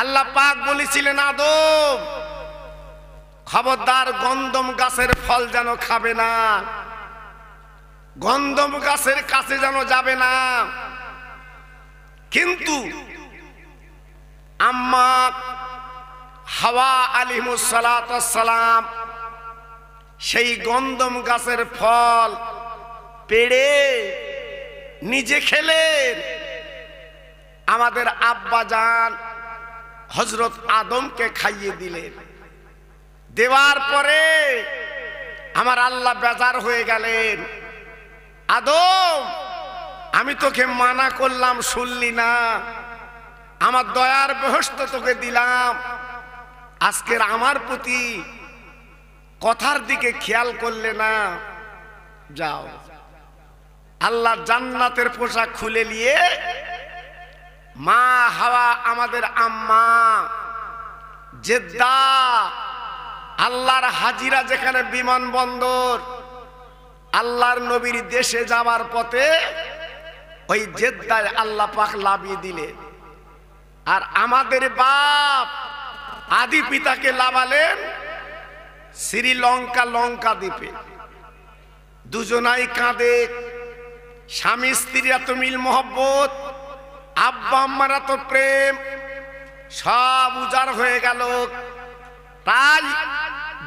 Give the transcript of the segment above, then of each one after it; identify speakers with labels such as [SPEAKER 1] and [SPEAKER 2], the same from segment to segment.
[SPEAKER 1] আল্লাহ পাক বলেছিলেন আদম খবরদার গন্ধম গাছের ফল যেন খাবে না গন্ধম গাছের কাছে যেন যাবে না কিন্তু আম্মা হাওয়া আলিমুসালাম সেই গন্ধম গাছের ফল পেড়ে নিজে খেলে আমাদের আব্বা যান হজরত আদমকে খাইয়ে দিলেন দেওয়ার পরে আমার আল্লাহ বেজার হয়ে গেলেন আদম আমি তোকে মানা করলাম শুনলি না আমার দয়ার বহস্ত তোকে দিলাম আজকের আমার প্রতি কথার দিকে খেয়াল করলে না যাও আল্লাহ জান্নাতের পোশাক খুলে নিয়ে মা হাওয়া আমাদের আম্মা জেদ্দা আল্লাহর হাজিরা যেখানে বিমানবন্দর আল্লাহর নবীর দেশে যাওয়ার পথে ওই জেদ্দায় আল্লাহ পাক লাভিয়ে দিলেন আর আমাদের বাপ আদি পিতাকে লাভালেন শ্রীলঙ্কা লঙ্কা দ্বীপে দুজনাই কাঁদে স্বামী স্ত্রী এত মিল মোহব্বত আব্বা আম্মারা তো প্রেম সব উজাড় হয়ে গেল তাই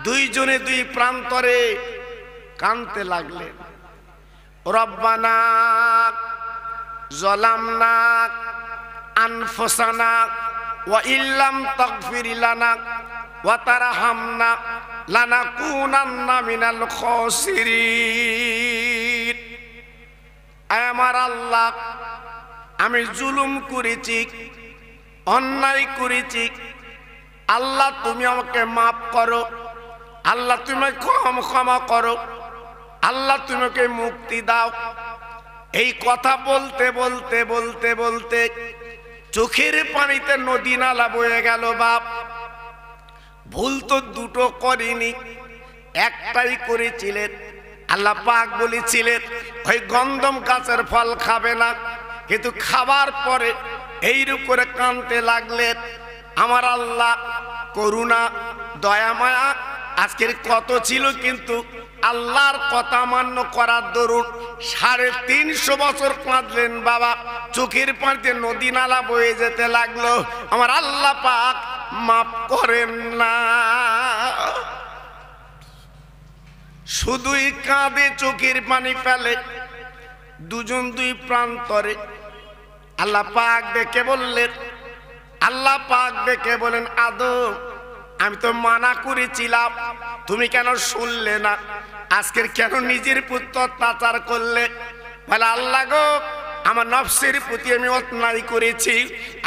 [SPEAKER 1] দুইজনে দুই প্রান্তরে কানতে লাগলেন রব্বানা জলামনা আনফসানাক ও ইল্লাম তকফিরিলানা ও তারা হামনা লানা কুনান্না মিনাল খসিরি আমার আল্লাহ আমি জুলুম করেছি অন্যায় করেছি আল্লাহ তুমি আমাকে মাফ করো আল্লাহ তুমি ক্ষমা করো আল্লাহ তুমিকে মুক্তি দাও এই কথা বলতে বলতে বলতে বলতে চোখের পানিতে নদী নালা বয়ে গেল বাপ ভুল তো দুটো করিনি একটাই করেছিলেন আল্লাহ পাক বলেছিলেন ওই গন্ধম গাছের ফল খাবে না কিন্তু খাবার পরে এইরূপ করে কাঁদতে লাগলেন আমার আল্লাহ করুণা দয়ামায়া আজকের কত ছিল কিন্তু আল্লাহর কথা মান্য করার দরুন সাড়ে তিনশো বছর কাঁদলেন বাবা চোখের পাঁচে নদী নালা বয়ে যেতে লাগলো আমার আল্লাহ পাক মাফ করেন না শুধুই কাঁদে চোখের পানি ফেলে দুজন দুই প্রান্তরে আল্লাহ পাক ডেকে বললেন আল্লাহ পাক দেখে বলেন আদম আমি তো মানা করেছিলাম তুমি কেন শুনলে না আজকের কেন নিজের পুত্র অত্যাচার করলে বলে আল্লাহ গো আমার নফসের প্রতি আমি অত্যায় করেছি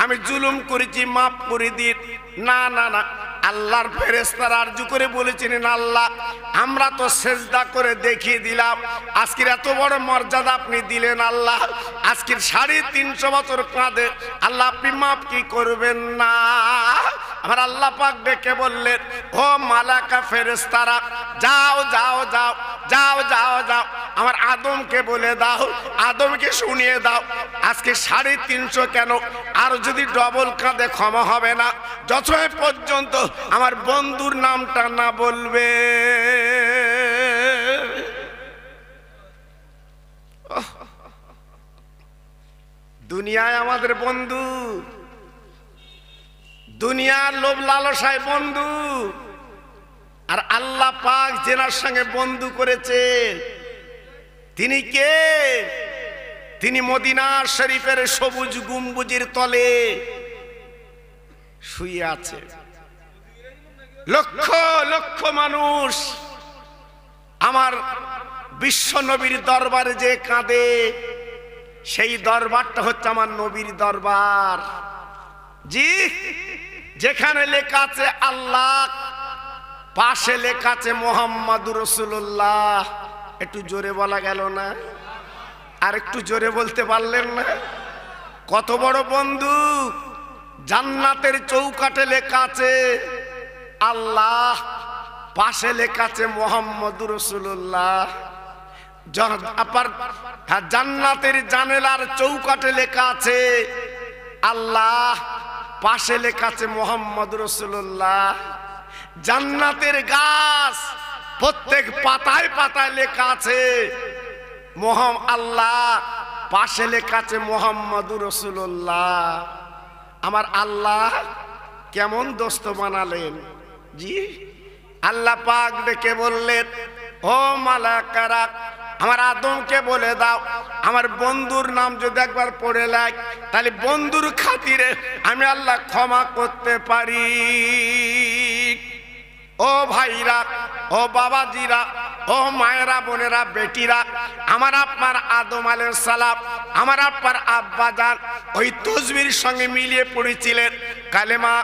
[SPEAKER 1] আমি জুলুম করেছি মাফ করে দিন না না না আল্লাহর ফেরেস্তারা আরজু করে বলেছিলেন আল্লাহ আমরা তো সেজদা করে দেখিয়ে দিলাম আজকের এত বড় মর্যাদা আপনি দিলেন আল্লাহ আজকের সাড়ে তিনশো বছর কাঁদে আল্লাহ আপনি মাপ কি করবেন না আমার আল্লাহ পাক ডেকে বললেন ও মালাকা ফেরেস্তারা যাও যাও যাও যাও যাও যাও আমার আদমকে বলে দাও আদমকে শুনিয়ে দাও আজকে সাড়ে তিনশো কেন আর যদি ডবল কাঁধে ক্ষমা হবে না যথ পর্যন্ত আমার বন্ধুর নামটা না বলবে দুনিয়ায় আমাদের বন্ধু দুনিয়ার লোভ লালসায় বন্ধু আর আল্লাহ পাক জেনার সঙ্গে বন্ধু করেছে তিনি কে তিনি মদিনা শরীফের সবুজ গুম্বুজের তলে শুয়ে আছে লক্ষ লক্ষ মানুষ আমার বিশ্ব নবীর দরবারে যে কাঁদে সেই দরবারটা হচ্ছে আমার নবীর দরবার জি যেখানে লেখা আছে আল্লাহ পাশে লেখা আছে মোহাম্মদ রসুল্লাহ একটু জোরে বলা গেল না আর একটু জোরে বলতে পারলেন না কত বড় বন্ধু জান্নাতের চৌকাটে লেখা আছে আল্লাহ পাশে লেখাছে মোহাম্মদ রসুল্লাহ আবার হ্যাঁ, জান্নাতের জানেলার চৌকাটে লেখা আছে আল্লাহ পাশে লেখা আছে মোহাম্মদ রসুল্লাহ জান্নাতের গাছ প্রত্যেক পাতায় পাতায় লেখা আছে মোহাম আল্লাহ পাশে লেখা আছে মোহাম্মদুর রসুল্লাহ আমার আল্লাহ কেমন দোস্ত বানালেন জি আল্লাহ পাক ডেকে বললেন ও মালাকারা আমার আদমকে বলে দাও আমার বন্ধুর নাম যদি একবার পড়ে লাগ তাহলে বন্ধুর খাতিরে আমি আল্লাহ ক্ষমা করতে পারি ও ভাইরা ও বাবাজিরা ও মায়েরা বোনেরা বেটিরা আমার আপনার আদম আলের সালাম আমার আপনার আব্বাজান ওই তসবির সঙ্গে মিলিয়ে পড়েছিলেন কালেমা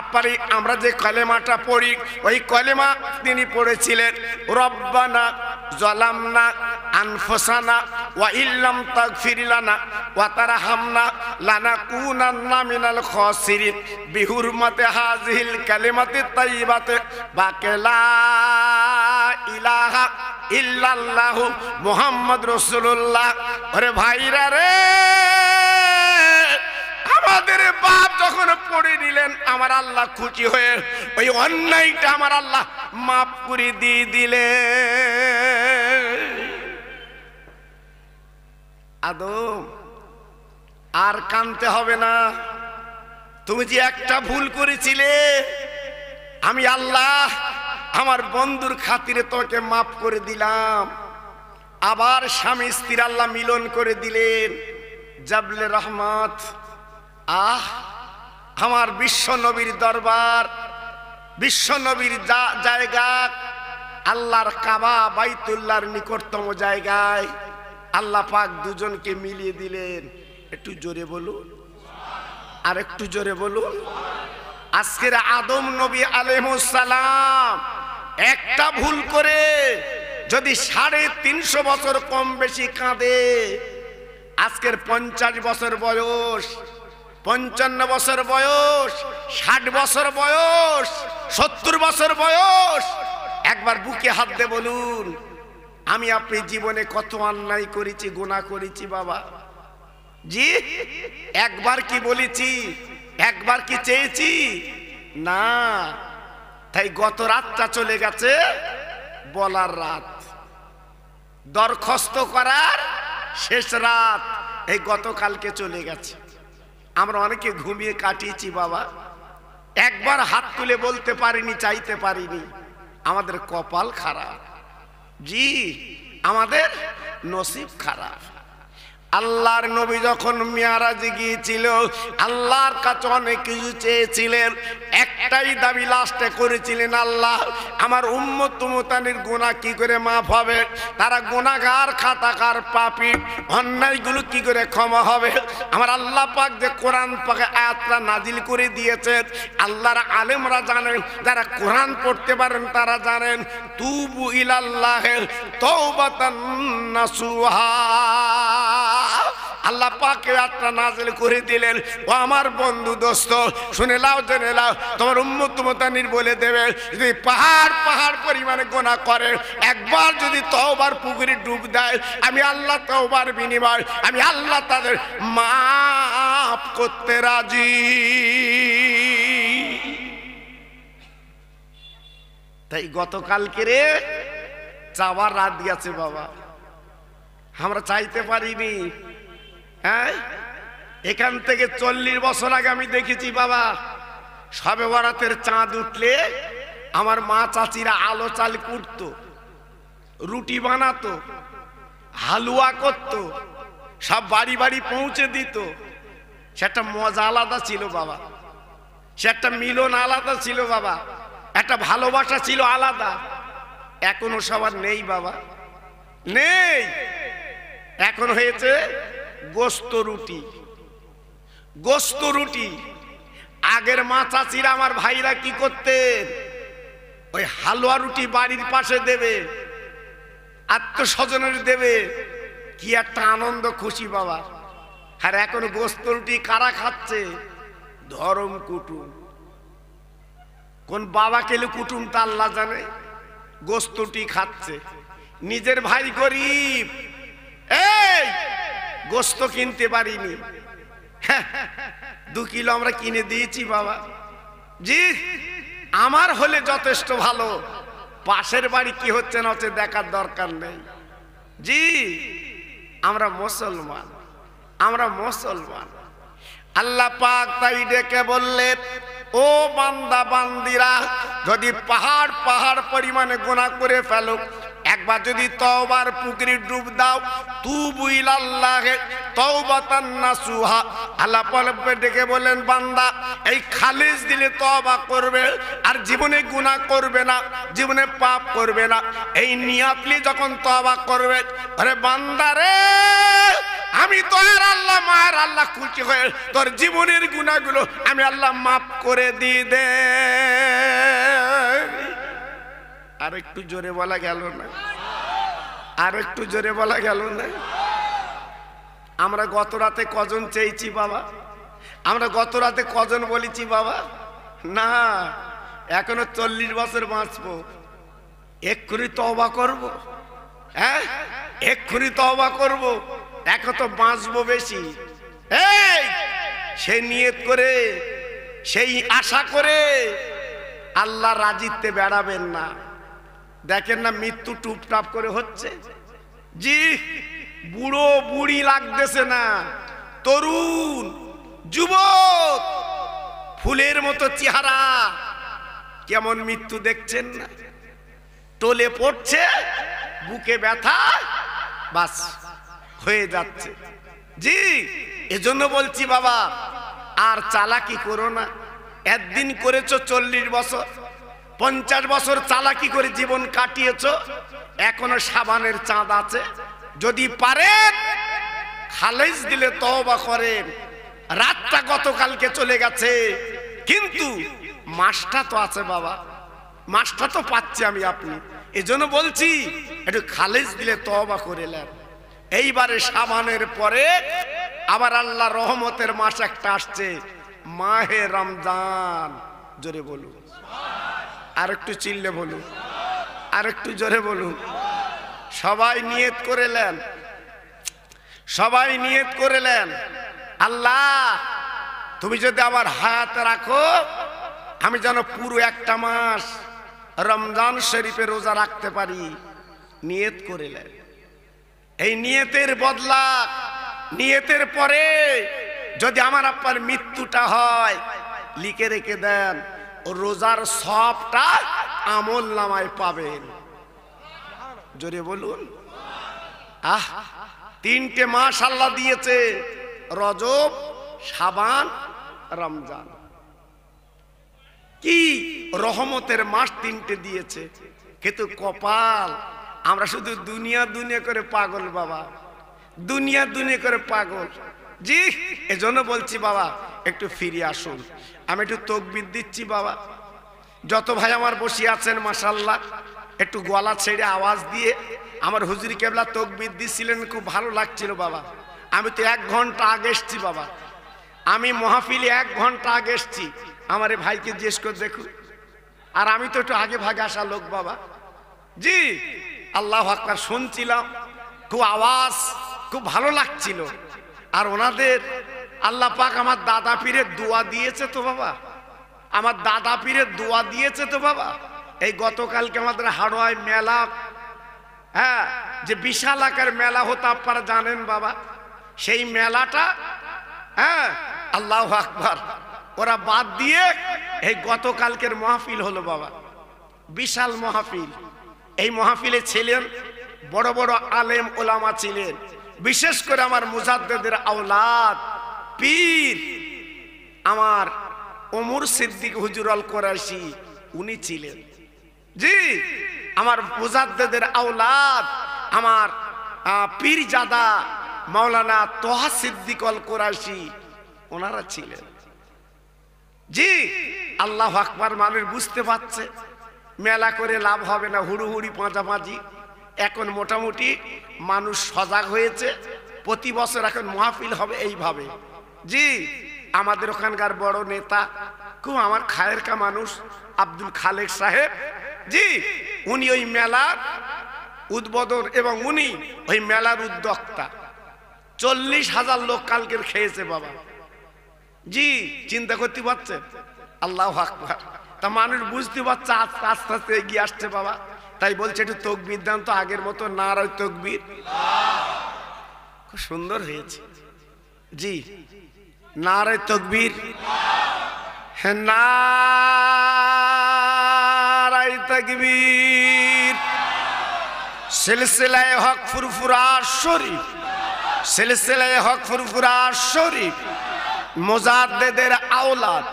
[SPEAKER 1] আপারি আমরা যে কলেমাটা পড়ি ওই কলেমা তিনি পড়েছিলেন রব্বানা জলামনা আনফোসানা ওয়া ইল্লাম তাগফিরিলানা ওয়া তারহামনা লানা কুনান্না মিনাল খাসিরিন বিহুরমাতে হাজিল কালিমাতে তাইবাতে বাকেলা ইলাহা ইল্লাল্লাহু মুহাম্মদ রাসূলুল্লাহ আরে ভাইরা রে আমাদের বাপ যখন পড়ে নিলেন আমার আল্লাহ খুশি হয়ে ওই অন্যায়টা আমার আল্লাহ মাফ করে দিয়ে দিলে আদম আর কানতে হবে না তুমি যে একটা ভুল করেছিলে আমি আল্লাহ আমার বন্ধুর খাতিরে তোকে মাফ করে দিলাম আবার স্বামী স্ত্রীর আল্লাহ মিলন করে দিলেন জাবলে রহমত আহ আমার বিশ্ব নবীর দরবার বিশ্ব নবীর জায়গা আল্লাহর কাবা বাইতুল্লার নিকটতম জায়গায় আল্লাহ পাক দুজনকে মিলিয়ে দিলেন একটু জোরে বলুন আর একটু জোরে বলুন আজকের আদম নবী সালাম একটা ভুল করে যদি সাড়ে তিনশো বছর কম বেশি কাঁদে আজকের পঞ্চাশ বছর বয়স পঞ্চান্ন বছর বয়স ষাট বছর বয়স সত্তর বছর বয়স একবার বুকে হাত দিয়ে বলুন আমি আপনি জীবনে কত অন্যায় করেছি গোনা করেছি বাবা জি একবার কি বলেছি একবার কি চেয়েছি না তাই গত রাতটা চলে গেছে বলার রাত দরখাস্ত করার শেষ রাত এই গতকালকে চলে গেছে আমরা অনেকে ঘুমিয়ে কাটিয়েছি বাবা একবার হাত তুলে বলতে পারিনি চাইতে পারিনি আমাদের কপাল খারাপ জি আমাদের নসিব খারাপ আল্লাহর নবী যখন মিয়ারাজি গিয়েছিল আল্লাহর কাছে অনেক কিছু চেয়েছিলেন একটাই দাবি লাস্টে করেছিলেন আল্লাহ আমার উম্মত তুমতানির গোনা কি করে মাফ হবে তারা গোনাগার খাতাকার পাপি অন্যায়গুলো কি করে ক্ষমা হবে আমার আল্লাহ পাক যে কোরআন পাকে আয়াতটা নাজিল করে দিয়েছেন আল্লাহর আলেমরা জানেন যারা কোরআন পড়তে পারেন তারা জানেন তুবু ইলাল্লাহের তৌবাতান নাসুহা আল্লাহ পাকে রাতটা নাজেল করে দিলেন ও আমার বন্ধু দোস্ত শুনে লাও জেনে লাও তোমার উম্মত বলে দেবে যদি পাহাড় পাহাড় পরিমাণে গোনা করে একবার যদি তওবার পুকুরে ডুব দেয় আমি আল্লাহ তওবার বিনিময় আমি আল্লাহ তাদের মাফ করতে রাজি তাই গতকালকে রে চাওয়ার রাত গেছে বাবা আমরা চাইতে পারিনি হ্যাঁ এখান থেকে চল্লিশ বছর আগে আমি দেখেছি বাবা সবে বরাতের চাঁদ উঠলে আমার মা চাচিরা আলো চাল করত রুটি বানাতো হালুয়া করত সব বাড়ি বাড়ি পৌঁছে দিত সেটা মজা আলাদা ছিল বাবা সেটা মিলন আলাদা ছিল বাবা একটা ভালোবাসা ছিল আলাদা এখনো সবার নেই বাবা নেই এখন হয়েছে গোস্ত রুটি গোস্ত রুটি আগের মাথা চিরা আমার ভাইরা কি করতেন ওই হালুয়া রুটি বাড়ির পাশে দেবে আত্মস্বজনের দেবে কি একটা আনন্দ খুশি বাবা আর এখন গোস্ত রুটি কারা খাচ্ছে ধরম কুটুম কোন বাবা কেলে কুটুম তাল্লা জানে গোস্তুটি খাচ্ছে নিজের ভাই গরিব এই গোস্ত কিনতে পারিনি হ্যাঁ, হ্যাঁ, হ্যাঁ, দু কিলো আমরা কিনে দিয়েছি বাবা জি আমার হলে যথেষ্ট ভালো পাশের বাড়ি কি হচ্ছে না হচ্ছে দেখার দরকার নেই জি আমরা মুসলমান আমরা মুসলমান আল্লাহ পাক তাই ডেকে বললেন ও বান্দা বান্দিরা যদি পাহাড় পাহাড় পরিমাণে গোনা করে ফেলো একবার যদি তওবার পুকুরে ডুব দাও তুবু ইলাল্লাহে তওবাতান নাসুহা আল্লাহ পাক ডেকে বলেন বান্দা এই খালিজ দিলে তওবা করবে আর জীবনে গুনাহ করবে না জীবনে পাপ করবে না এই নিয়াতলি যখন তওবা করবে আরে বান্দা রে আমি তোর আল্লাহ মার আল্লাহ খুশি হয়ে তোর জীবনের গুনাগুলো আমি আল্লাহ মাফ করে দিয়ে দে আর একটু জোরে বলা গেল না আর একটু জোরে বলা গেল না আমরা গত রাতে কজন চেয়েছি বাবা আমরা গত রাতে কজন বলেছি বাবা না এখনো চল্লিশ বছর বাঁচবো এক্ষুনি তবা করব। হ্যাঁ এক্ষুনি তবা করব। এক তো বাঁচবো বেশি সে নিয়ত করে সেই আশা করে আল্লাহ রাজিতে বেড়াবেন না দেখেন না মৃত্যু টুপটাপ করে হচ্ছে জি বুড়ো বুড়ি লাগতেছে না তরুণ যুবক ফুলের মতো চেহারা কেমন মৃত্যু দেখছেন না টলে পড়ছে বুকে ব্যথা বাস হয়ে যাচ্ছে জি এজন্য বলছি বাবা আর চালাকি করো না একদিন করেছো চল্লিশ বছর পঞ্চাশ বছর চালাকি করে জীবন কাটিয়েছ এখনো সাবানের চাঁদ আছে যদি পারেন খালেজ দিলে তবা করেন রাতটা গতকালকে চলে গেছে কিন্তু মাসটা তো আছে বাবা মাসটা তো পাচ্ছি আমি আপনি এজন্য বলছি একটু খালেজ দিলে তবা করে নেন এইবারে সাবানের পরে আবার আল্লাহ রহমতের মাস একটা আসছে মাহে রমজান জোরে বলুন আর একটু চিল্লে বলুন আর একটু জোরে বলুন সবাই নিয়ত করে নেন সবাই নিয়ত করে নেন আল্লাহ তুমি যদি আমার হাত রাখো আমি যেন পুরো একটা মাস রমজান শরীফে রোজা রাখতে পারি নিয়ত করে নেন এই নিয়তের বদলা নিয়তের পরে যদি আমার আপনার মৃত্যুটা হয় লিখে রেখে দেন রোজার সবটা আমল নামায় পাবেন জোরে বলুন আহ তিনটে মাস আল্লাহ দিয়েছে রজব সাবান রমজান কি রহমতের মাস তিনটে দিয়েছে কিন্তু কপাল আমরা শুধু দুনিয়া দুনিয়া করে পাগল বাবা দুনিয়া দুনিয়া করে পাগল জি এজন্য বলছি বাবা একটু ফিরে আসুন আমি একটু তকবির দিচ্ছি বাবা যত ভাই আমার বসে আছেন মাসাল্লাহ একটু গলা ছেড়ে আওয়াজ দিয়ে আমার হুজুরি কেবলা তকবির দিচ্ছিলেন খুব ভালো লাগছিল বাবা আমি তো এক ঘন্টা আগে এসছি বাবা আমি মহাফিলে এক ঘন্টা আগে এসছি আমার ভাইকে জিজ্ঞেস করে দেখুন আর আমি তো একটু আগে ভাগে আসা লোক বাবা জি আল্লাহ আকবার শুনছিলাম খুব আওয়াজ খুব ভালো লাগছিল আর ওনাদের আল্লাহ পাক আমার দাদা পীরের দোয়া দিয়েছে তো বাবা আমার দাদা পীরের দোয়া দিয়েছে তো বাবা এই গতকালকে আমাদের হাড়োয়ায় মেলা হ্যাঁ যে বিশাল আকার মেলা হতো আপনারা জানেন বাবা সেই মেলাটা হ্যাঁ আল্লাহ আকবর ওরা বাদ দিয়ে এই গতকালকের মাহফিল হলো বাবা বিশাল মাহফিল এই মাহফিলে ছিলেন বড় বড় আলেম ওলামা ছিলেন বিশেষ করে আমার মুজাদ্দেদের আওলাদ পীর আমার ওমর সিদ্দিক হুজুরাল করাশি উনি ছিলেন জি আমার মুজাদ্দেদের আওলাদ আমার পীরজাদা মাওলানা তোহা সিদ্দিক অল কোরাইশি ওনারা ছিলেন জি আল্লাহ আকবার মানুষ বুঝতে পারছে মেলা করে লাভ হবে না হুড়ুহুড়ি পাঁচাপাঁচি এখন মোটামুটি মানুষ সজাগ হয়েছে প্রতি বছর এখন মাহফিল হবে এইভাবে জি আমাদের ওখানকার বড় নেতা খুব আমার খায়ের কা মানুষ আব্দুল খালেক সাহেব জি উনি ওই মেলার উদ্বোধন এবং উনি ওই মেলার উদ্যোক্তা চল্লিশ হাজার লোক কালকে খেয়েছে বাবা জি চিন্তা করতে পারছেন আল্লাহ আকবার তা মানুষ বুঝতে পারছে আস্তে আস্তে আস্তে এগিয়ে আসছে বাবা তাই বলছে একটু তকবির দাম তো আগের মতো না আর তকবির খুব সুন্দর হয়েছে জি নারে তকবীর হ্যাঁ নারাই তকবীর সিলসিলায় হক ফুরফুরা শরীফ সিলসিলায় হক ফুরফুরা শরীফ মোজাদ্দেদের আওলাদ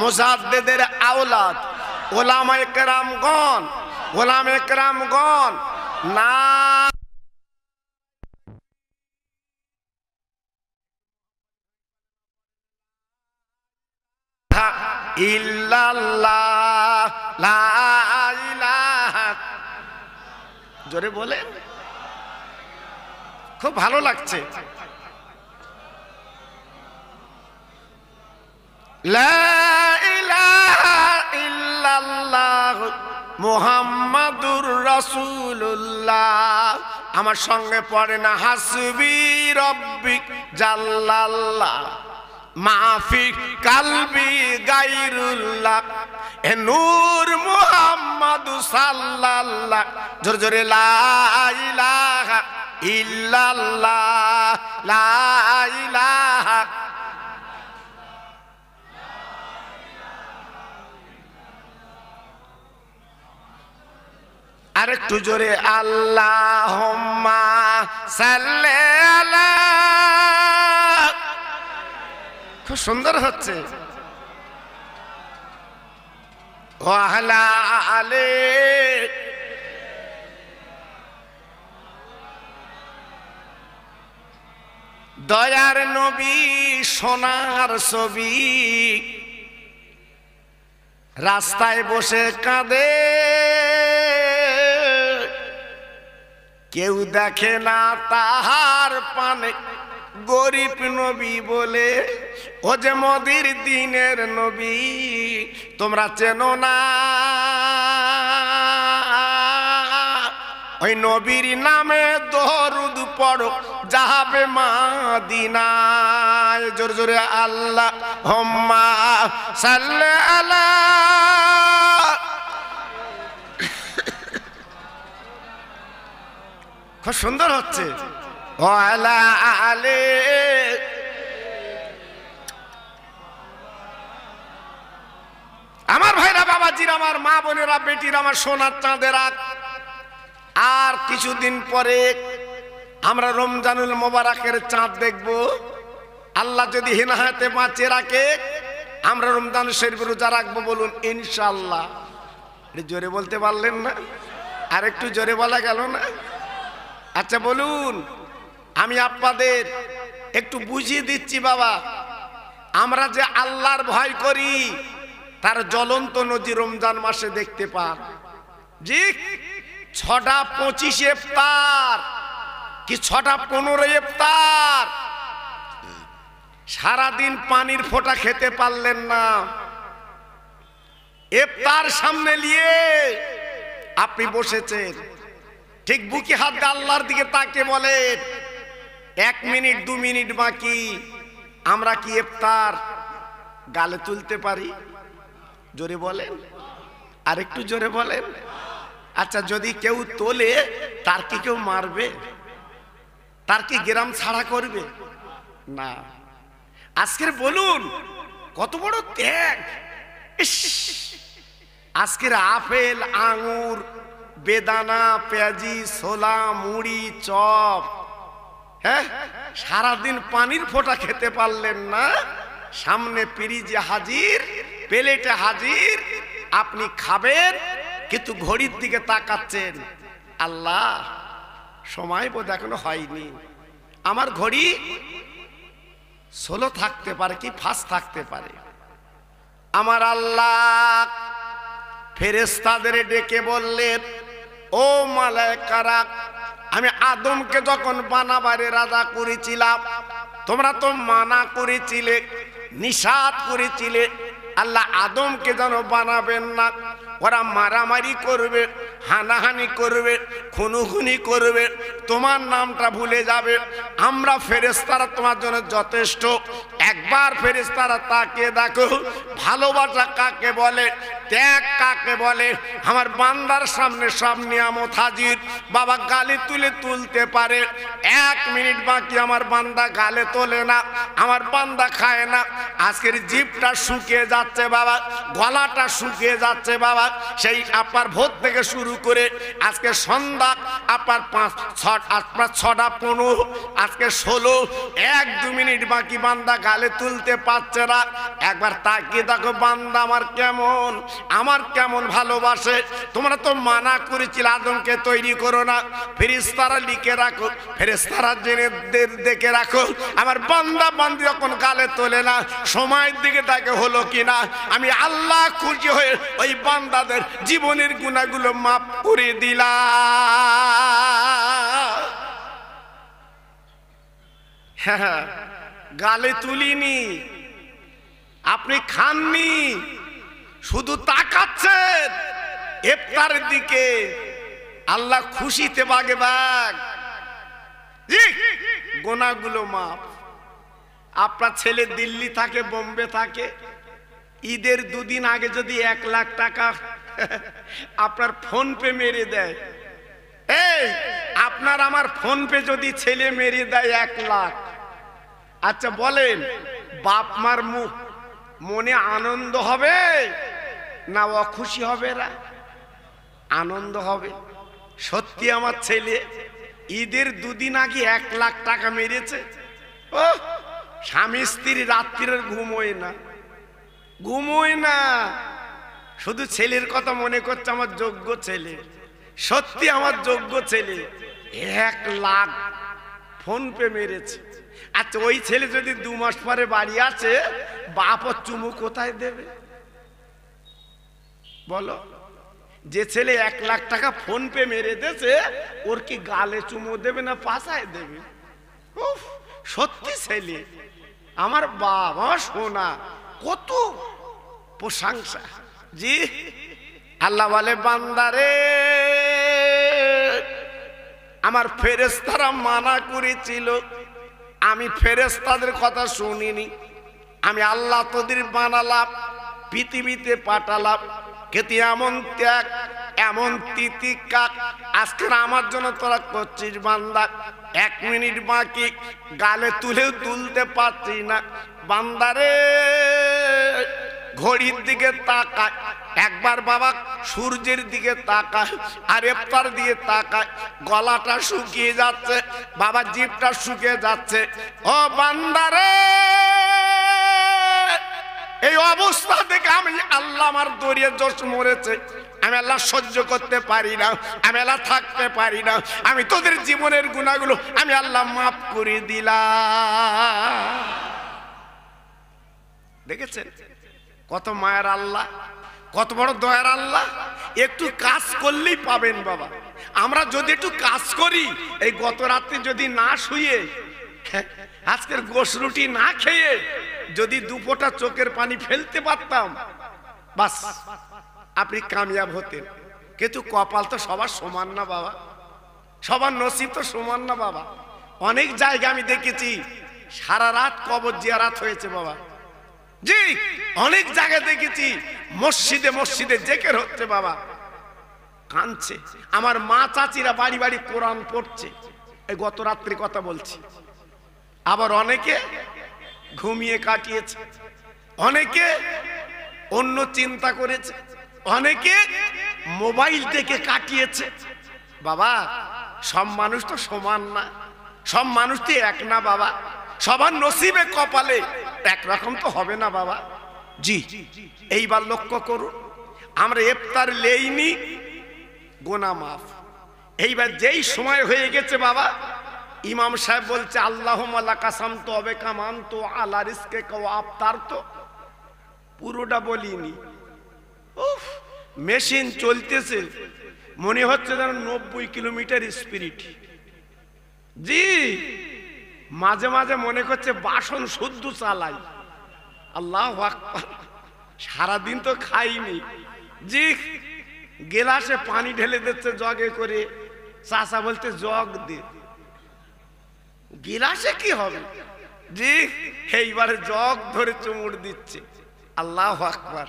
[SPEAKER 1] মোজাদ্দেদের আওলাদ ওলামায় কেরামগণ ওলামে কেরামগণ না থাক ইল্লাল্লাহ লা ইলাহা জোরে বলেন খুব ভালো লাগছে মোহাম্মদুর রসুল্লাহ আমার সঙ্গে পড়ে না হাসবি রব্বিক জাল্লাল্লাহ মাফি কালবি গাইরুল্লাহ এ নূর মুহাম্মদ সাল্লাল্লাহ জোরে জোরে লা ইলাহা ইল্লাল্লাহ লা ইলাহা একটু জোরে আল্লাহ সাল্লাল্লাহ খুব সুন্দর হচ্ছে আলে দয়ার নবী সোনার ছবি রাস্তায় বসে কাঁদে কেউ দেখে না তাহার পানে গরিব নবী বলে ও যে মদির দিনের নবী তোমরা চেনো না ওই নবীর নামে দরুদ পড়ো যাবে মাদিনায় জোর জোরে আল্লাহ হম্মা সাল্লে আল্লাহ খুব সুন্দর হচ্ছে আমার ভাইরা বাবাজির আমার মা বোনেরা বেটির আমার সোনার চাঁদের আর কিছুদিন পরে আমরা রমজানুল মোবারকের চাঁদ দেখব আল্লাহ যদি হিনাহাতে বাঁচিয়ে রাখে আমরা রমজান শরীফ রোজা রাখবো বলুন ইনশাল্লাহ জোরে বলতে পারলেন না আর একটু জোরে বলা গেল না আচ্ছা বলুন আমি আপনাদের একটু বুঝিয়ে দিচ্ছি বাবা আমরা যে আল্লাহর ভয় করি তার জ্বলন্ত নদী রমজান মাসে দেখতে পান জি ছটা পঁচিশ এফতার কি ছটা পনেরো এফতার সারাদিন পানির ফোটা খেতে পারলেন না এফতার সামনে নিয়ে আপনি বসেছেন ঠিক বুকি হাত আল্লাহর দিকে তাকে বলেন এক মিনিট দু মিনিট বাকি আমরা কি এফতার গালে তুলতে পারি জোরে বলেন আর একটু জোরে বলেন আচ্ছা যদি কেউ তোলে তার কি কেউ মারবে তার কি গ্রাম ছাড়া করবে না আজকের বলুন কত বড় ত্যাগ আজকের আপেল আঙুর বেদানা পেঁয়াজি ছোলা মুড়ি চপ হ্যাঁ সারাদিন পানির ফোঁটা খেতে পারলেন না সামনে পিরিজে হাজির প্লেটে হাজির আপনি খাবেন কিন্তু ঘড়ির দিকে তাকাচ্ছেন আল্লাহ সময় বোধ এখনো হয়নি আমার ঘড়ি ষোলো থাকতে পারে কি ফাঁস থাকতে পারে আমার আল্লাহ ফেরেস্তাদের ডেকে বললেন ও কারাক আমি আদমকে যখন বানাবারে রাজা করেছিলাম তোমরা তো মানা করেছিলে নিষাদ করেছিলে আল্লাহ আদমকে যেন বানাবেন না ওরা মারামারি করবে হানাহানি করবে খুনুখুনি করবে তোমার নামটা ভুলে যাবে আমরা ফেরেস্তারা তোমার জন্য যথেষ্ট একবার ফেরেস্তারা তাকে দেখো ভালোবাসা কাকে বলে ত্যাগ কাকে বলে আমার বান্দার সামনে সব নিয়ামত হাজির বাবা গালি তুলে তুলতে পারে এক মিনিট বাকি আমার বান্দা গালে তোলে না আমার বান্দা খায় না আজকের জিভটা শুকিয়ে যাচ্ছে বাবা গলাটা শুকিয়ে যাচ্ছে বাবা সেই আপার ভোর থেকে শুরু করে আজকে সন্ধ্যা আপার পাঁচ ছট আপনার ছটা পনেরো আজকে ষোলো এক দু মিনিট বাকি বান্দা গালে তুলতে পারছে না একবার তাকিয়ে দেখো বান্দা আমার কেমন আমার কেমন ভালোবাসে তোমরা তো মানা করেছিল আদমকে তৈরি করো না তারা লিখে রাখো তারা জেনে দেখে রাখো আমার বান্দা বান্দি যখন গালে তোলে না সময়ের দিকে তাকে হলো কিনা আমি আল্লাহ খুশি হয়ে ওই বান্দা তাদের জীবনের গুণাগুলো মাফ করে দিলা হ্যাঁ, হ্যাঁ, গালে তুলিনি আপনি খাননি শুধু তাকাচ্ছেন এফতার দিকে আল্লাহ খুশিতে বাগে বাগ গোনাগুলো মাপ আপনার ছেলে দিল্লি থাকে বোম্বে থাকে ঈদের দুদিন আগে যদি এক লাখ টাকা আপনার ফোন পে মেরে দেয় এই আপনার আমার ফোন পে যদি ছেলে মেরে দেয় এক লাখ আচ্ছা বলেন বাপ মার মুখ মনে আনন্দ হবে না অখুশি হবে না আনন্দ হবে সত্যি আমার ছেলে ঈদের দুদিন আগে এক লাখ টাকা মেরেছে ও স্বামী স্ত্রী রাত্রির ঘুমোয় না ঘুমোয় না শুধু ছেলের কথা মনে করছে আমার যোগ্য ছেলে সত্যি আমার যোগ্য ছেলে এক লাখ ফোন পে মেরেছে আচ্ছা ওই ছেলে যদি দু মাস পরে বাড়ি আছে বাপ চুমু কোথায় দেবে বলো যে ছেলে এক লাখ টাকা ফোন পে মেরে দেছে ওর কি গালে চুমু দেবে না পাশায় দেবে সত্যি ছেলে আমার বাবা সোনা কত প্রশংসা জি আল্লাহ বলে বান্দারে আমার ফেরেস্তারা মানা করেছিল আমি ফেরেস্তাদের কথা শুনিনি আমি আল্লাহ তোদের বানালাম পৃথিবীতে পাঠালাম কেতি এমন ত্যাগ এমন তিতিকা আজকের আমার জন্য তোরা করছিস বান্দা এক মিনিট বাকি গালে তুলেও তুলতে পারছি না বান্দারে ঘড়ির দিকে তাকায় একবার বাবা সূর্যের দিকে তাকায় আর এফতার দিয়ে তাকায় গলাটা শুকিয়ে যাচ্ছে বাবা জিভটা শুকিয়ে যাচ্ছে ও বান্দারে এই অবস্থা থেকে আমি আল্লাহ আমার দরিয়ে জোশ মরেছে আমি আল্লাহ সহ্য করতে পারি না আমি আল্লাহ থাকতে পারি না আমি তোদের জীবনের গুণাগুলো আমি আল্লাহ মাফ করে দিলাম দেখেছেন কত মায়ের আল্লাহ কত বড় দয়ার আল্লাহ একটু কাজ করলেই পাবেন বাবা আমরা যদি একটু কাজ করি এই গত রাত্রে যদি না শুয়ে হ্যাঁ, আজকের গোস রুটি না খেয়ে যদি দুপোটা চোখের পানি ফেলতে পারতাম বাস আপনি কামিয়াব হতেন কিন্তু কপাল তো সবার সমান না বাবা সবার নসিব তো সমান না বাবা অনেক জায়গা আমি দেখেছি সারা রাত কবর জিয়ারাত হয়েছে বাবা জি অনেক জায়গায় দেখেছি মসজিদে মসজিদে জেকের হচ্ছে বাবা কাঁদছে আমার মা চাচিরা বাড়ি বাড়ি কোরআন পড়ছে এই গত রাত্রি কথা বলছি আবার অনেকে ঘুমিয়ে কাটিয়েছে অনেকে অন্য চিন্তা করেছে অনেকে মোবাইল থেকে কাটিয়েছে বাবা সব মানুষ তো সমান না সব মানুষ তো এক না বাবা সবার নসিবে কপালে একরকম তো হবে না বাবা জি এইবার লক্ষ্য করুন আমরা এফতার লেইনি গোনা মাফ এইবার যেই সময় হয়ে গেছে বাবা ইমাম সাহেব বলছে আল্লাহ মালা কাসাম তো অবে কামান তো আল্লাহ রিস্কে কেউ আফতার তো পুরোটা বলিনি উফ মেশিন চলতেছে মনে হচ্ছে যেন নব্বই কিলোমিটার স্পিরিট জি মাঝে মাঝে মনে করছে বাসন শুদ্ধ চালাই আল্লাহ সারাদিন তো খাইনি জি গেলাসে পানি ঢেলে দিচ্ছে জগে করে চাষা বলতে জগ দে গেলাসে কি হবে জি এইবারে জগ ধরে চুমড় দিচ্ছে আল্লাহ আকবার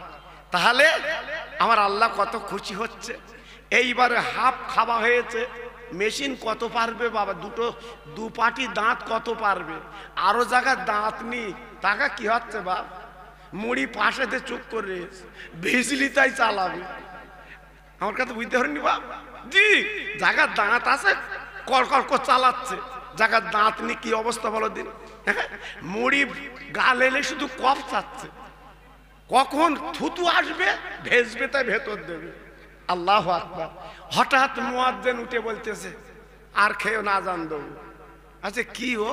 [SPEAKER 1] তাহলে আমার আল্লাহ কত খুশি হচ্ছে এইবারে হাফ খাওয়া হয়েছে মেশিন কত পারবে বাবা দুটো দু পাটি দাঁত কত পারবে আরও জায়গা দাঁত নি টাকা কি হচ্ছে বাপ মুড়ি পাশেতে চুপ করে বিজলি তাই চালাবে আমার কাছে বুঝতে পারেনি বাপ জি জায়গার দাঁত আছে কর চালাচ্ছে জায়গার দাঁত নি কি অবস্থা বলো দিন হ্যাঁ? মুড়ি গাল এলে শুধু কফ চাচ্ছে কখন থুতু আসবে ভেজবে তাই ভেতর দেবে আল্লাহ আকবার হঠাৎ মোয়াজ্জেন উঠে বলতেছে আর খেয়েও না জান দেবো আচ্ছা কি ও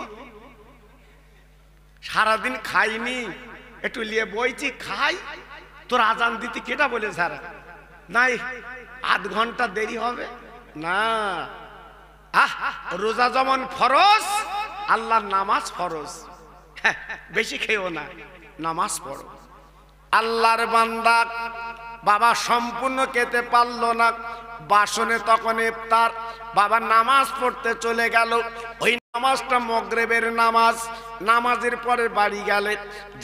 [SPEAKER 1] সারাদিন খাইনি একটু লিয়ে বইছি খাই তোর আজান দিতে কেটা বলে সারা নাই আধ ঘন্টা দেরি হবে না আহ রোজা যেমন ফরজ আল্লাহর নামাজ ফরজ হ্যাঁ, বেশি খেয়েও না নামাজ পড়ো আল্লাহর বান্দা বাবা সম্পূর্ণ খেতে পারলো না বাসনে তখন ইফতার বাবা নামাজ পড়তে চলে গেল ওই নামাজটা মগরেবের নামাজ নামাজের পরে বাড়ি গেলে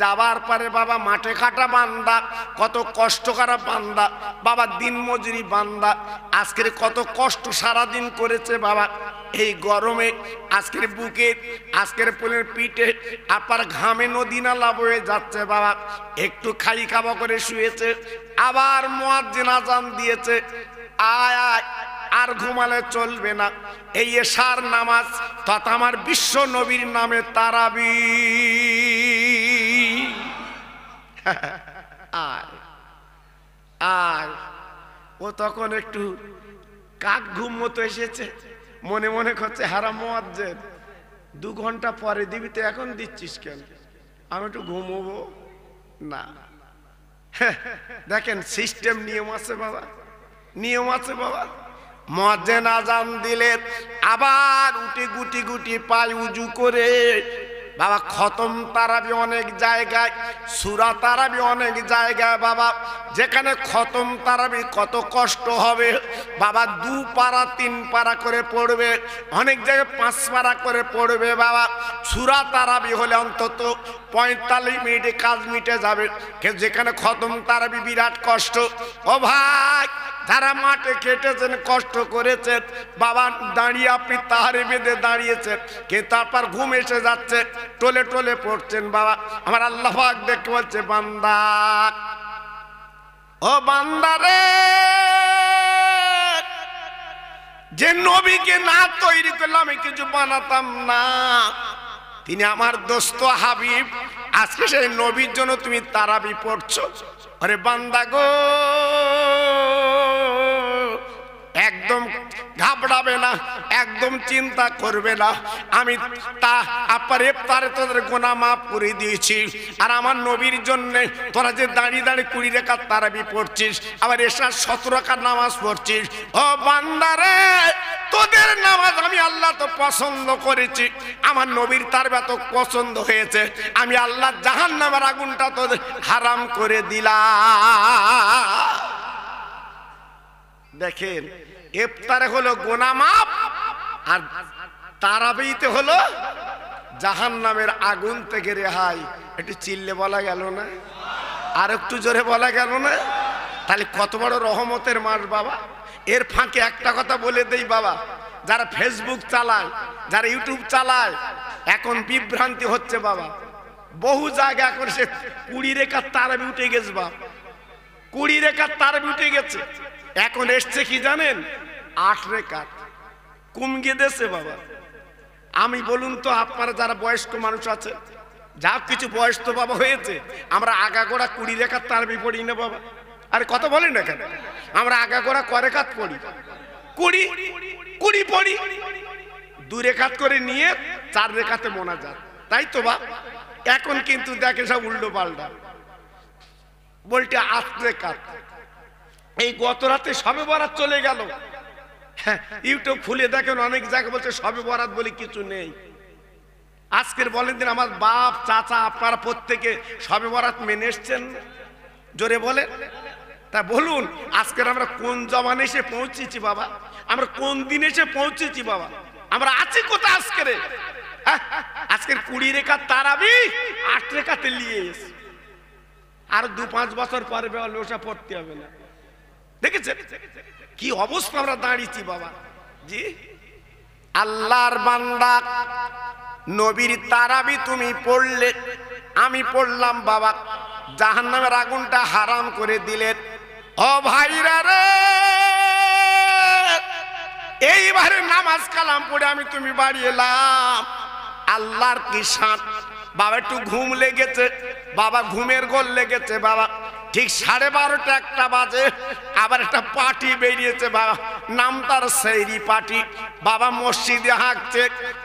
[SPEAKER 1] যাবার পরে বাবা মাঠে খাটা বান্দা কত কষ্ট করা বান্দা বাবা দিনমজুরি বান্দা আজকের কত কষ্ট সারাদিন করেছে বাবা এই গরমে আজকের বুকে আজকের পুলের পিঠে আপার ঘামে নদী নালা বয়ে যাচ্ছে বাবা একটু খাই খাওয়া করে শুয়েছে আবার মোয়াজ্জিন আজান দিয়েছে আয় আয় আর ঘুমালে চলবে না এই এশার নামাজ তথা আমার বিশ্ব নবীর নামে তারাবি আর ও তখন একটু কাক ঘুম মতো এসেছে মনে মনে করছে হারা মোয়াজ্জেদ দু ঘন্টা পরে দিবি তো এখন দিচ্ছিস কেন আমি একটু ঘুমোবো না দেখেন সিস্টেম নিয়ম আছে বাবা নিয়ম আছে বাবা মজে নাজান দিলে আবার উটি গুটি গুটি পায় উজু করে বাবা খতম তারাবি অনেক জায়গায় সুরা তারাবি অনেক জায়গায় বাবা যেখানে খতম তারাবি কত কষ্ট হবে বাবা দু পারা তিন পারা করে পড়বে অনেক জায়গায় পাঁচ পারা করে পড়বে বাবা সুরা তারাবি হলে অন্তত পঁয়তাল্লিশ মিনিটে কাজ মিটে যাবে যেখানে খতম তার বিরাট কষ্ট ও ভাই তারা মাঠে কেটেছেন কষ্ট করেছেন বাবা দাঁড়িয়ে আপনি তাহারে বেঁধে দাঁড়িয়েছেন কে তারপর ঘুম এসে যাচ্ছে টলে টলে পড়ছেন বাবা আমার আল্লাহ দেখতে বলছে বান্দা ও বান্দারে যে নবীকে না তৈরি করলে আমি কিছু বানাতাম না তিনি আমার দোস্ত হাবিব আজকে সেই নবীর জন্য তুমি তারাবি পড়ছো আরে বান্দা গো একদম ঘাবড়াবে না একদম চিন্তা করবে না আমি তা আপার এফতারে তোদের গোনা মাফ করে দিয়েছি আর আমার নবীর জন্য তোরা যে দাঁড়িয়ে দাঁড়িয়ে কুড়ি রেখার তারাবি পড়ছিস আবার এসার সতেরো রেখার নামাজ পড়ছিস ও বান্দারে তাহাজুদের নামাজ আমি আল্লাহ তো পছন্দ করেছি আমার নবীর তার ব্যত পছন্দ হয়েছে আমি আল্লাহ জাহান নামার আগুনটা তো হারাম করে দিলা দেখেন এফতারে হলো গোনামাপ আর তারাবিতে হলো জাহান নামের আগুন থেকে রেহাই একটু চিল্লে বলা গেল না আর একটু জোরে বলা গেল না তাহলে কত বড় রহমতের মাঠ বাবা এর ফাঁকে একটা কথা বলে দেই বাবা যারা ফেসবুক চালায় যারা ইউটিউব চালায় এখন বিভ্রান্তি হচ্ছে বাবা বহু জায়গা এখন সে কুড়ি রেখার তারা উঠে গেছে বাবা কুড়ি রেখার তার উঠে গেছে এখন এসছে কি জানেন আট রেখার কুমকে দেছে বাবা আমি বলুন তো আপনারা যারা বয়স্ক মানুষ আছে যা কিছু বয়স তো বাবা হয়েছে আমরা আগাগোড়া কুড়ি রেখার তার পড়ি না বাবা আরে কত বলেন না কেন আমরা আগা করা করে কাত পড়ি কুড়ি কুড়ি পড়ি দু রেখাত করে নিয়ে চার রেখাতে মোনা যাত তাই তো বা এখন কিন্তু দেখে সব উল্টো পাল্টা বলতে আস্তে কাত এই গত রাতে সবে বরাত চলে গেল হ্যাঁ, ইউটিউব খুলে দেখেন অনেক জায়গা বলছে সবে বরাত বলে কিছু নেই আজকের বলেন দিন আমার বাপ চাচা আপনারা প্রত্যেকে সবে বরাত মেনে এসছেন জোরে বলে তা বলুন আজকের আমরা কোন জমানে এসে পৌঁছেছি বাবা আমরা কোন দিন এসে পৌঁছেছি বাবা আমরা আছি কোথা আজকের হ্যাঁ, আজকের কুড়ি রেখা তারাবি আট রেখাতে নিয়ে এসে আর দু পাঁচ বছর পরে ওসা পড়তে হবে না দেখেছে কি অবস্থা আমরা দাঁড়িয়েছি বাবা জি আল্লাহর বান্দা নবীর তারাবি তুমি পড়লে আমি পড়লাম বাবা জাহান্নামের আগুনটা হারাম করে দিলেন ও ভাইরা রে এইবারে নামাজ কালাম পড়ে আমি তুমি বাড়ি এলাম আল্লাহর কি সাঁত বাবা একটু ঘুম লেগেছে বাবা ঘুমের গোল লেগেছে বাবা ঠিক সাড়ে বারোটা একটা বাজে আবার একটা পার্টি বেরিয়েছে বাবা নাম তার সেইরি পার্টি বাবা মসজিদে হাঁকছে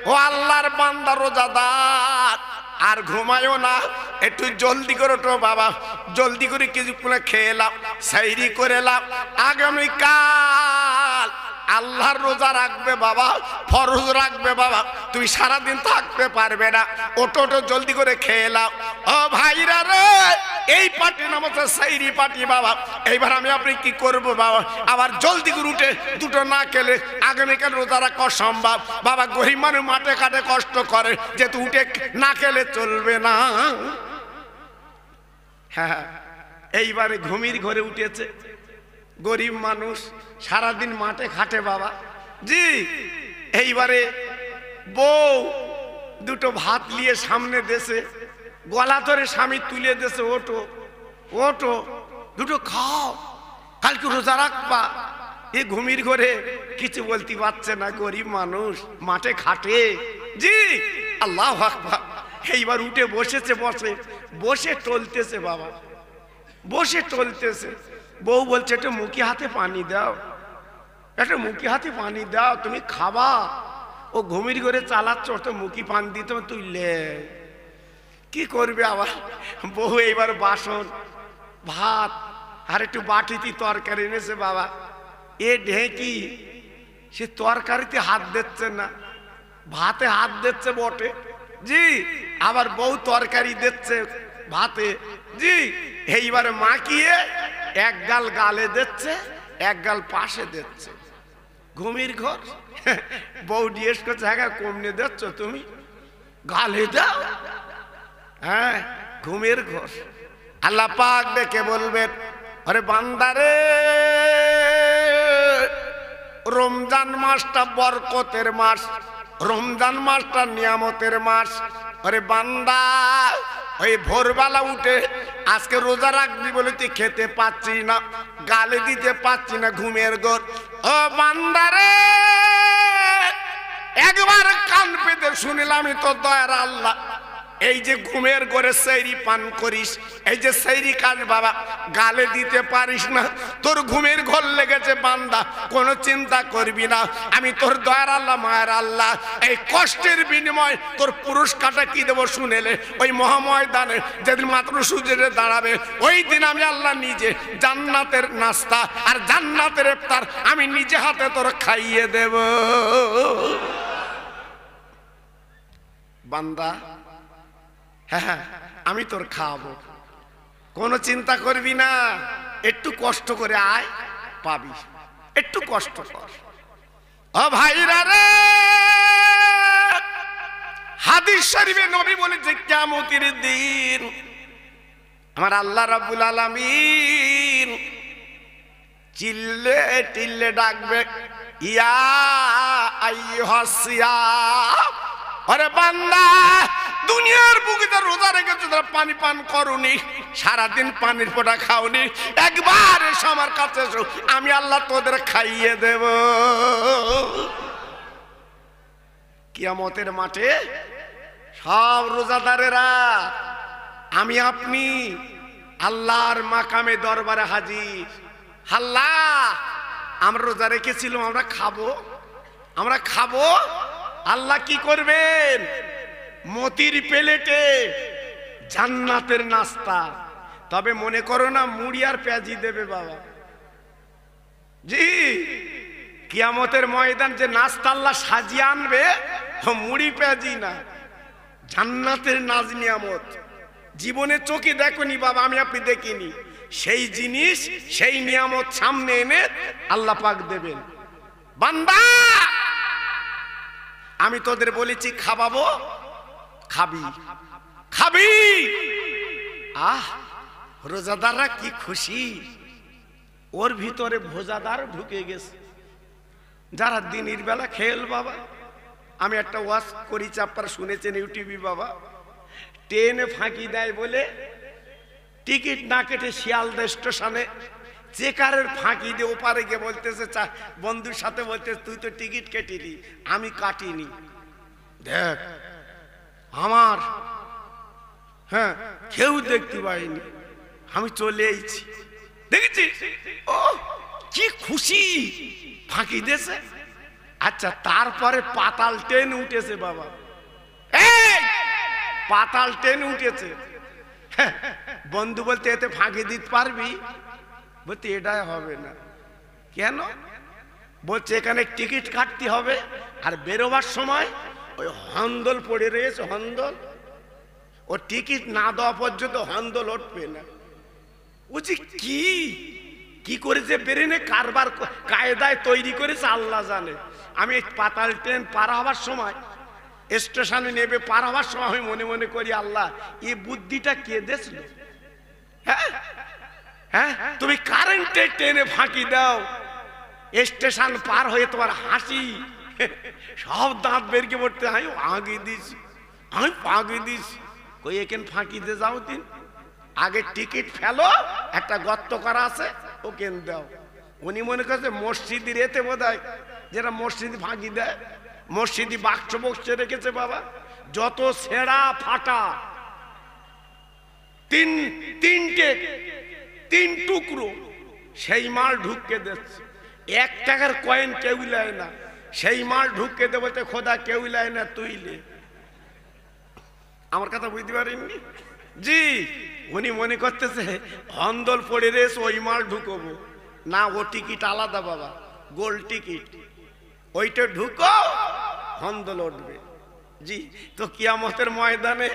[SPEAKER 1] ও আল্লাহর বান্দা রোজাদার আর ঘুমায়ও না একটু জলদি করে তো বাবা জলদি করে কিছু খেয়ে লাও সাইরি করে লাও আগামীকাল আল্লাহর রোজা রাখবে বাবা ফরজ রাখবে বাবা তুই সারাদিন থাকতে পারবে না ওটো ওটো জলদি করে খেয়ে নাও ও ভাইরা রে এই পার্টি নামাতে সাইরি পার্টি বাবা এইবার আমি আপনি কি করব বাবা আবার জলদি করে উঠে দুটো না খেলে আগামীকাল রোজা রাখা সম্ভব বাবা গরিব মানুষ মাঠে কাটে কষ্ট করে যেহেতু উঠে না খেলে চলবে না হ্যাঁ, হ্যাঁ এইবারে ঘুমির ঘরে উঠেছে গরিব মানুষ সারাদিন মাঠে খাটে বাবা জি এইবারে বউ দুটো ভাত নিয়ে সামনে দেশে গলা ধরে স্বামী তুলে দেশে ওটো ওটো দুটো খাও কালকে রোজা রাখবা এ ঘুমির ঘরে কিছু বলতে পারছে না গরিব মানুষ মাঠে খাটে জি আল্লাহ আকবার এইবার উঠে বসেছে বসে বসে চলতেছে বাবা বসে চলতেছে বউ বলছে একটা মুখি হাতে পানি দাও একটা মুখি হাতে পানি দাও তুমি খাবা ও ঘুমির করে চালাচ্ছ তো মুখি পান তুই তুললে কি করবে আবার বউ এইবার বাসন ভাত আর একটু বাটিতে তরকারি এনেছে বাবা এ ঢেঁকি সে তরকারিতে হাত দিচ্ছে না ভাতে হাত দিচ্ছে বটে জি আবার বউ তরকারি দিচ্ছে ভাতে জি মা মাখিয়ে এক গাল গালে দিচ্ছে এক গাল পাশে দিচ্ছে ঘুমির ঘর বউ জিজ্ঞেস করছে হ্যাঁ, হ্যাঁ কমনে দিচ্ছ তুমি গালে দাও হ্যাঁ ঘুমের ঘর আল্লাহ পাক দেখে বলবেন আরে বান্দারে রমজান মাসটা বরকতের মাস রমজান মাসটা নিয়ামতের মাস আরে বান্দা ওই ভোরবেলা উঠে আজকে রোজা রাখবি বলে তুই খেতে পাচ্ছি না গালে দিতে পাচ্ছি না ঘুমের গোর ও বান্দারে একবার কান পেতে শুনিলাম তো দয়ার আল্লাহ এই যে ঘুমের করে সেইরি পান করিস এই যে সেইরি কাজ বাবা গালে দিতে পারিস না তোর ঘুমের ঘর লেগেছে বান্দা কোনো চিন্তা করবি না আমি তোর দয়ার আল্লাহ মায়ের আল্লাহ এই কষ্টের বিনিময় তোর পুরস্কারটা কি দেবো শুনেলে ওই মহাময়দানে যেদিন মাত্র সূর্যের দাঁড়াবে ওই দিন আমি আল্লাহ নিজে জান্নাতের নাস্তা আর জান্নাতের ইফতার আমি নিজে হাতে তোর খাইয়ে দেব বান্দা হ্যাঁ, হ্যাঁ আমি তোর খাওয়াবো কোনো চিন্তা করবি না একটু কষ্ট করে আয় পাবি একটু কষ্ট কর ও ভাইরা রে হাদিস শরীফে নবী বলেছে কিয়ামতের দিন আমার আল্লাহ রাব্বুল আলামিন চিল্লে টিল্লে ডাকবে ইয়া আইয়ুহাসিয়া আরে বান্দা দুনিয়ার বুকে তার রোজা রেখেছো তারা পানি পান করনি সারাদিন পানির পোটা খাওনি একবার এসো আমার কাছে এসো আমি আল্লাহ তোদের খাইয়ে দেব কিয়ামতের মাঠে সব রোজাদারেরা আমি আপনি আল্লাহর মাকামে দরবারে হাজির আল্লাহ আমরা রোজা রেখেছিলাম আমরা খাবো আমরা খাবো আল্লাহ কি করবেন মতির প্লেটে জান্নাতের নাস্তা তবে মনে করো না মুড়ি আর পেঁয়াজি দেবে বাবা জি কিয়ামতের ময়দান যে নাস্তা আল্লাহ সাজিয়ে আনবে মুড়ি পেঁয়াজি না জান্নাতের নাজ নিয়ামত জীবনে চোখে দেখনি বাবা আমি আপনি দেখিনি সেই জিনিস সেই নিয়ামত সামনে এনে আল্লাহ পাক দেবেন বান্দা আমি তোদের বলেছি খাবাবো খাবি খাবি আহ রোজাদাররা কি খুশি ওর ভিতরে ভোজাদার ঢুকে গেছে যারা দিনের বেলা খেল বাবা আমি একটা ওয়াশ করি চাপার শুনেছেন ইউটিভি বাবা ট্রেনে ফাঁকি দেয় বলে টিকিট না কেটে শিয়ালদা স্টেশনে চেকারের ফাঁকি দিয়ে ওপারে গিয়ে বলতেছে বন্ধুর সাথে বলতেছে তুই তো টিকিট কেটিলি আমি কাটিনি দেখ আমার হ্যাঁ কেউ দেখতে পাইনি আমি চলে এইছি দেখেছি ও কি খুশি ফাঁকি দেশে আচ্ছা তারপরে পাতাল ট্রেন উঠেছে বাবা পাতাল ট্রেন উঠেছে হ্যাঁ, বন্ধু বলতে এতে ফাঁকি দিতে পারবি বলতে এটাই হবে না কেন বলছে এখানে টিকিট কাটতে হবে আর বেরোবার সময় ওই হন্দল পড়ে রয়েছে হন্দল ও টিকিট না দেওয়া পর্যন্ত হন্দল উঠবে না ও যে কি কি করেছে বেরেনে কারবার কায়দায় তৈরি করেছে আল্লাহ জানে আমি পাতাল ট্রেন পার হওয়ার সময় স্টেশনে নেবে পার হওয়ার সময় আমি মনে মনে করি আল্লাহ এ বুদ্ধিটা কে দেছিল হ্যাঁ হ্যাঁ তুমি কারেন্টের ট্রেনে ফাঁকি দাও স্টেশন পার হয়ে তোমার হাসি সব দাঁত বেরকে পড়তে আমি আগে দিছি আমি পাগে দিস কই এখান ফাঁকিতে যাও তিন আগে টিকিট ফেলো একটা গর্ত করা আছে ও দাও উনি মনে করছে মসজিদের এতে বোধ হয় যেটা মসজিদ ফাঁকি দেয় মসজিদি বাক্স বক্সে রেখেছে বাবা যত ছেঁড়া ফাটা তিন তিনটে তিন টুকরো সেই মাল ঢুককে দিচ্ছে এক টাকার কয়েন কেউ নেয় না সেই মাল ঢুকে দেবো তো খোদা কেউ লাই না তুইলে আমার কথা বুঝতে পারেননি জি উনি মনে করতেছে হন্দল পড়ে রেস ওই মাল ঢুকবো না ও টিকিট আলাদা বাবা গোল টিকিট ওইটা ঢুকো হন্দল উঠবে জি তো কিয়ামতের ময়দানে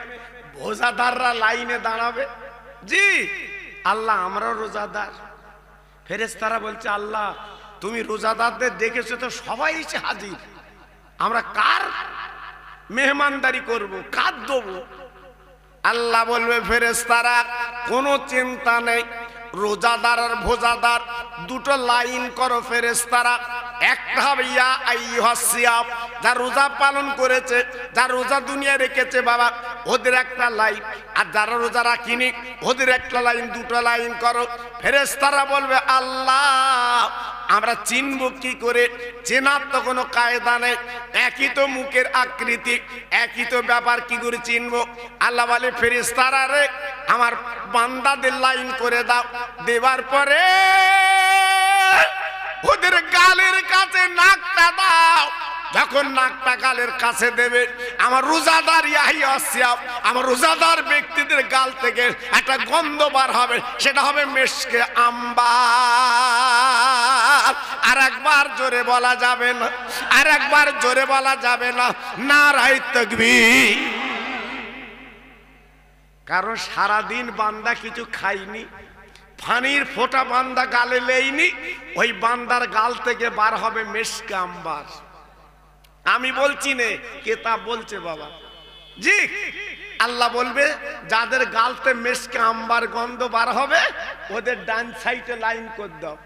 [SPEAKER 1] ভোজাদাররা লাইনে দাঁড়াবে জি আল্লাহ আমরাও রোজাদার ফেরেস তারা বলছে আল্লাহ তুমি রোজাদারদের দেখেছো তো সবাই এসে হাজির আমরা কার মেহমানদারি করব কার দেব আল্লাহ বলবে ফেরেস্তারা কোনো চিন্তা নেই রোজাদার আর ভোজাদার দুটো লাইন করো ফেরেস্তারা একটা যা রোজা পালন করেছে যা রোজা দুনিয়া রেখেছে বাবা একটা লাইন আর যারা একটা লাইন দুটো লাইন করো বলবে আল্লাহ আমরা চিনব কি করে চেনার তো কোনো কায়দা নেই একই তো মুখের আকৃতি একই তো ব্যাপার কি করে চিনব আল্লাহ বলে ফেরিস্তারা রে আমার বান্দাদের লাইন করে দাও দেবার পরে ওদের গালের কাছে নাকটা দাও যখন নাকটা গালের কাছে দেবে আমার রোজাদার ইয়াহি ইয়াহিয়াব আমার রোজাদার ব্যক্তিদের গাল থেকে একটা গন্ধ বার হবে সেটা হবে মেশকে আম্বার আর একবার জোরে বলা যাবে না আর একবার জোরে বলা যাবে না না রায় তকবি কারণ সারাদিন বান্দা কিছু খাইনি ফানির ফোটা বান্দা গালে লেইনি ওই বান্দার গাল থেকে বার হবে মেশকে আম্বার আমি বলছি নে কেতাব বলছে বাবা জি আল্লাহ বলবে যাদের গালতে মেসকে আম্বার গন্ধ বার হবে ওদের ডান সাইডে লাইন করে দাও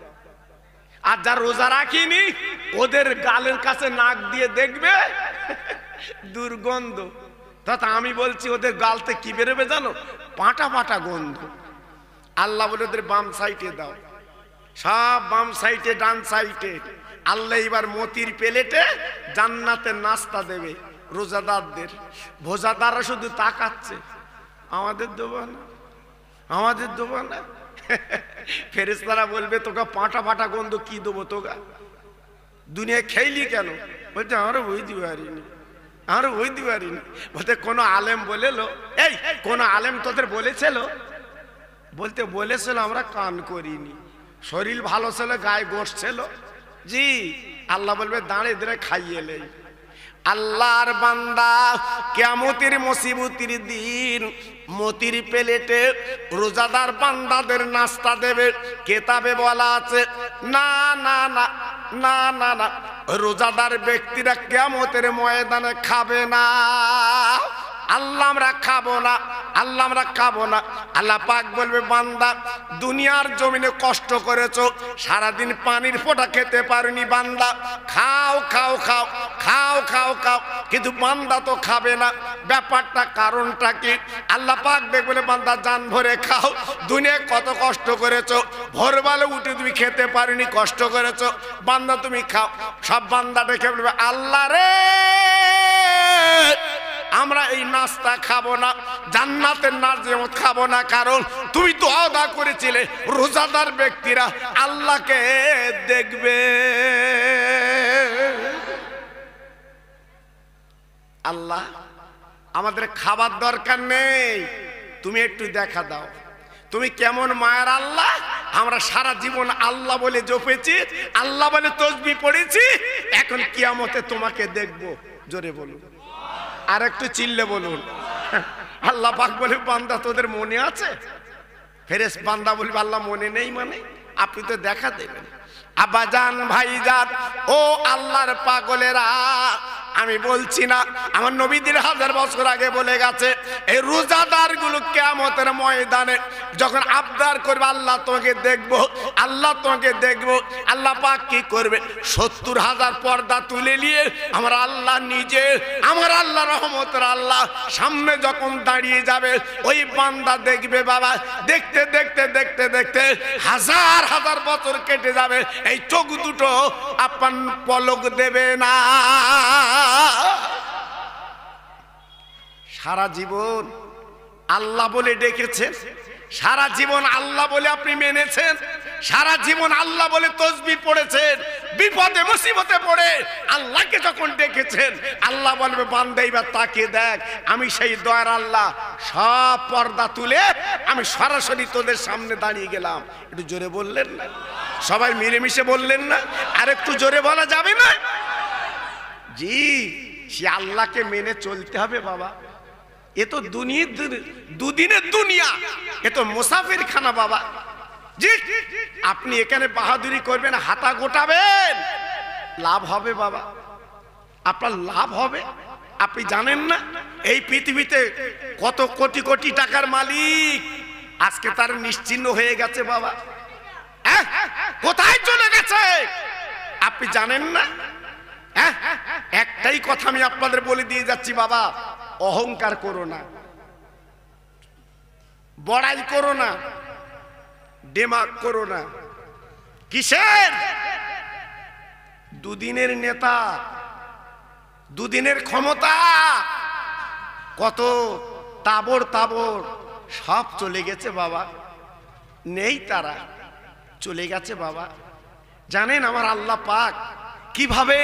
[SPEAKER 1] আর যা রোজা রাখিনি ওদের গালের কাছে নাক দিয়ে দেখবে দুর্গন্ধ তথা আমি বলছি ওদের গালতে কি বেরোবে জানো পাটা পাটা গন্ধ আল্লাহ বলে ওদের বাম সাইডে দাও সব বাম সাইডে ডান সাইডে আল্লাহ এবার মতির পেলেটে জান্নাতের নাস্তা দেবে রোজাদারদের ভোজাদাররা শুধু তাকাচ্ছে আমাদের দোবান আমাদের দোবান ফেরেস তারা বলবে তোকে পাঁটা ফাটা গন্ধ কি দেবো তোকা দুনিয়া খেয়েলি কেন বলছে আমারও বুঝতে পারিনি আমারও বুঝতে পারিনি বলতে কোনো আলেম বলেলো এই কোনো আলেম তোদের বলেছিল বলতে বলেছিল আমরা কান করিনি শরীর ভালো ছিল গায়ে গোস ছিল জি আল্লাহ বলবে দাঁড়ে দাঁড়ে খাইয়ে নেই আল্লাহর বান্দা কেমতির মুসিবতির দিন মতির প্লেটে রোজাদার বান্দাদের নাস্তা দেবে কেতাবে বলা আছে না না না না না না রোজাদার ব্যক্তিরা কেমতের ময়দানে খাবে না আল্লাহ আমরা খাবো না আল্লাহ আমরা খাবো না আল্লাহ পাক বলবে বান্দা দুনিয়ার জমিনে কষ্ট করেছ সারাদিন পানির ফোঁটা খেতে পারিনি বান্দা খাও খাও খাও খাও খাও খাও কিন্তু বান্দা তো খাবে না ব্যাপারটা কারণটা কি আল্লাহ পাক বলে বান্দা জান ভরে খাও দুনিয়ায় কত কষ্ট করেছ ভোরবেলা উঠে তুমি খেতে পারিনি কষ্ট করেছো বান্দা তুমি খাও সব বান্দা দেখে বলবে আল্লাহ রে আমরা এই নাস্তা খাবো না জান্নাতের নাজেমত খাবো না কারণ তুমি তো আদা করেছিলে রোজাদার ব্যক্তিরা আল্লাহকে দেখবে আল্লাহ আমাদের খাবার দরকার নেই তুমি একটু দেখা দাও তুমি কেমন মায়ের আল্লাহ আমরা সারা জীবন আল্লাহ বলে জপেছি আল্লাহ বলে তসবি পড়েছি এখন কিয়ামতে তোমাকে দেখব জোরে বলুন আর একটু চিল্লে বলুন আল্লাহ পাক বলে বান্দা তোদের মনে আছে ফেরেস বান্দা বলবে আল্লাহ মনে নেই মানে আপনি তো দেখা দেবেন আবাজান ভাইজান ও আল্লাহর পাগলেরা আমি বলছি না আমার নবীদের হাজার বছর আগে বলে গেছে এই রোজাদারগুলো কেমতের ময়দানে যখন আবদার করবে আল্লাহ তোমাকে দেখবো আল্লাহ তোমাকে দেখবো আল্লাহ পাক কি করবে সত্তর হাজার পর্দা তুলে নিয়ে আমার আল্লাহ নিজে আমার আল্লাহ রহমতের আল্লাহ সামনে যখন দাঁড়িয়ে যাবে ওই বান্দা দেখবে বাবা দেখতে দেখতে দেখতে দেখতে হাজার হাজার বছর কেটে যাবে এই চোখ দুটো আপন পলক দেবে না সারা জীবন আল্লাহ বলে ডেকেছেন সারা জীবন আল্লাহ বলে আপনি মেনেছেন সারা জীবন আল্লাহ বলে তসবি পড়েছেন বিপদে মুসিবতে পড়ে আল্লাহকে যখন ডেকেছেন আল্লাহ বলবে বান্দা এবার তাকে দেখ আমি সেই দয়ার আল্লাহ সব পর্দা তুলে আমি সরাসরি তোদের সামনে দাঁড়িয়ে গেলাম একটু জোরে বললেন না সবাই মিলেমিশে বললেন না আর একটু জোরে বলা যাবে না জি সে আল্লাহকে মেনে চলতে হবে বাবা এ তো দুনিয়া দুদিনের দুনিয়া এ তো মুসাফির খানা বাবা জি আপনি এখানে বাহাদুরি করবেন হাতা গোটাবেন লাভ হবে বাবা আপনার লাভ হবে আপনি জানেন না এই পৃথিবীতে কত কোটি কোটি টাকার মালিক আজকে তার নিশ্চিন্ন হয়ে গেছে বাবা হ্যাঁ, কোথায় চলে গেছে আপনি জানেন না হ্যাঁ একটাই কথা আমি আপনাদের বলে দিয়ে যাচ্ছি বাবা অহংকার করো না বড়াই করো না ডেমাক করো না কিসের দুদিনের নেতা দুদিনের ক্ষমতা কত তাবর তাবর সব চলে গেছে বাবা নেই তারা চলে গেছে বাবা জানেন আমার আল্লাহ পাক কিভাবে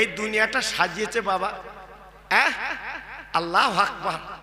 [SPEAKER 1] এই দুনিয়াটা সাজিয়েছে বাবা আল্লাহ আকবার